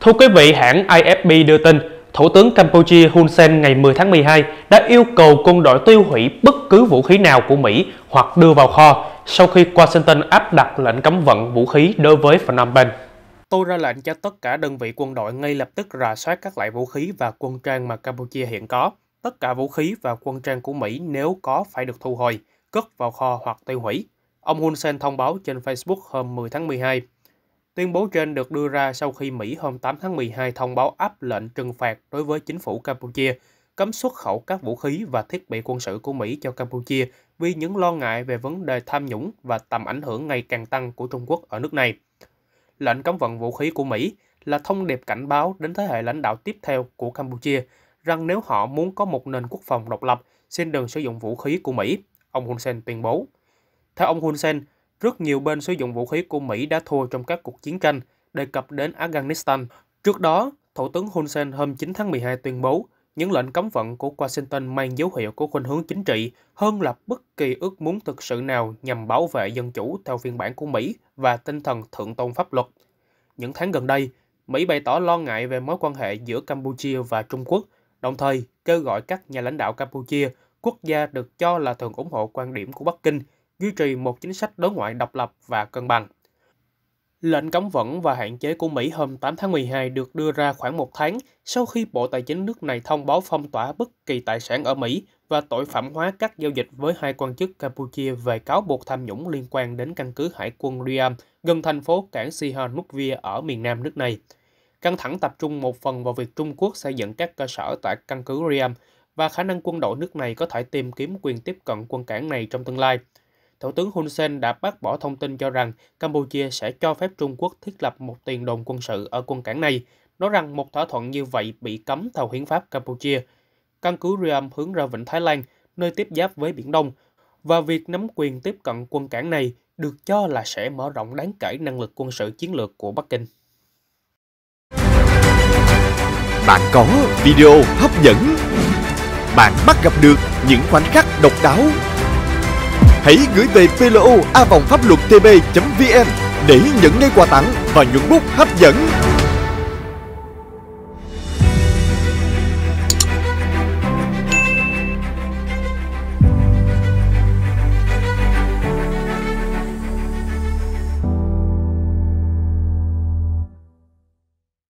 Thưa quý vị, hãng AFP đưa tin, Thủ tướng Campuchia Hun Sen ngày 10 tháng 12 đã yêu cầu quân đội tiêu hủy bất cứ vũ khí nào của Mỹ hoặc đưa vào kho sau khi Washington áp đặt lệnh cấm vận vũ khí đối với Phnom Penh. Tôi ra lệnh cho tất cả đơn vị quân đội ngay lập tức rà soát các loại vũ khí và quân trang mà Campuchia hiện có. Tất cả vũ khí và quân trang của Mỹ nếu có phải được thu hồi, cất vào kho hoặc tiêu hủy. Ông Hun Sen thông báo trên Facebook hôm 10 tháng 12. Tuyên bố trên được đưa ra sau khi Mỹ hôm 8 tháng 12 thông báo áp lệnh trừng phạt đối với chính phủ Campuchia, cấm xuất khẩu các vũ khí và thiết bị quân sự của Mỹ cho Campuchia vì những lo ngại về vấn đề tham nhũng và tầm ảnh hưởng ngày càng tăng của Trung Quốc ở nước này. Lệnh cấm vận vũ khí của Mỹ là thông điệp cảnh báo đến thế hệ lãnh đạo tiếp theo của Campuchia rằng nếu họ muốn có một nền quốc phòng độc lập, xin đừng sử dụng vũ khí của Mỹ, ông Hun Sen tuyên bố. Theo ông Hun Sen, rất nhiều bên sử dụng vũ khí của Mỹ đã thua trong các cuộc chiến tranh, đề cập đến Afghanistan. Trước đó, Thủ tướng Hun Sen hôm 9 tháng 12 tuyên bố những lệnh cấm vận của Washington mang dấu hiệu của khuynh hướng chính trị hơn là bất kỳ ước muốn thực sự nào nhằm bảo vệ dân chủ theo phiên bản của Mỹ và tinh thần thượng tôn pháp luật. Những tháng gần đây, Mỹ bày tỏ lo ngại về mối quan hệ giữa Campuchia và Trung Quốc, đồng thời kêu gọi các nhà lãnh đạo Campuchia, quốc gia được cho là thường ủng hộ quan điểm của Bắc Kinh, duy trì một chính sách đối ngoại độc lập và cân bằng. Lệnh cấm vận và hạn chế của Mỹ hôm 8 tháng 12 được đưa ra khoảng một tháng sau khi Bộ Tài chính nước này thông báo phong tỏa bất kỳ tài sản ở Mỹ và tội phạm hóa các giao dịch với hai quan chức Campuchia về cáo buộc tham nhũng liên quan đến căn cứ hải quân Liam gần thành phố cảng Sihanoukville ở miền nam nước này. Căng thẳng tập trung một phần vào việc Trung Quốc xây dựng các cơ sở tại căn cứ Liam và khả năng quân đội nước này có thể tìm kiếm quyền tiếp cận quân cảng này trong tương lai – Thủ tướng Hun Sen đã bác bỏ thông tin cho rằng Campuchia sẽ cho phép Trung Quốc thiết lập một tiền đồn quân sự ở quân cảng này, nói rằng một thỏa thuận như vậy bị cấm theo hiến pháp Campuchia. Căn cứ Riam hướng ra Vịnh Thái Lan, nơi tiếp giáp với Biển Đông, và việc nắm quyền tiếp cận quân cảng này được cho là sẽ mở rộng đáng kể năng lực quân sự chiến lược của Bắc Kinh. Bạn có video hấp dẫn. Bạn bắt gặp được những khoảnh khắc độc đáo Hãy gửi về plo a vòng pháp luật tb vn để nhận ngay quà tặng và những bút hấp dẫn.